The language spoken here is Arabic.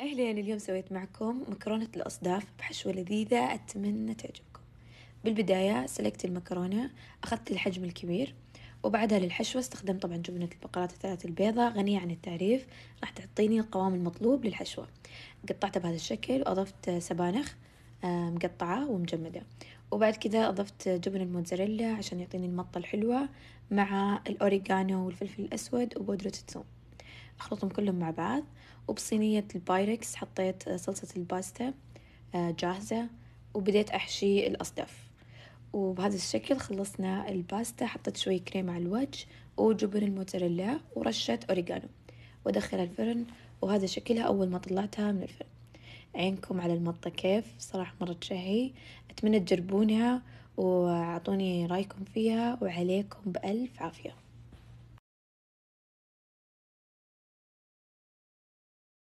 أهلين اليوم سويت معكم مكرونة الأصداف بحشوة لذيذة أتمنى تعجبكم بالبداية سلكت المكرونة أخذت الحجم الكبير وبعدها للحشوة استخدمت طبعا جبنة البقرات الثلاث البيضة غنية عن التعريف راح تعطيني القوام المطلوب للحشوة قطعتها بهذا الشكل وأضفت سبانخ مقطعة ومجمدة وبعد كذا أضفت جبن الموتزاريلا عشان يعطيني المطة الحلوة مع الأوريغانو والفلفل الأسود وبودرة الثوم أخلطهم كلهم مع بعض وبصينية البايركس حطيت آه، صلصة الباستا آه، جاهزة وبديت أحشي الأصداف وبهذا الشكل خلصنا الباستا حطيت شوي كريم على الوجه وجبن الموتزاريلا ورشة أوريجانو وأدخلها الفرن وهذا شكلها أول ما طلعتها من الفرن عينكم على المطة كيف صراحة مرة تشهي أتمنى تجربونها وأعطوني رأيكم فيها وعليكم بألف عافية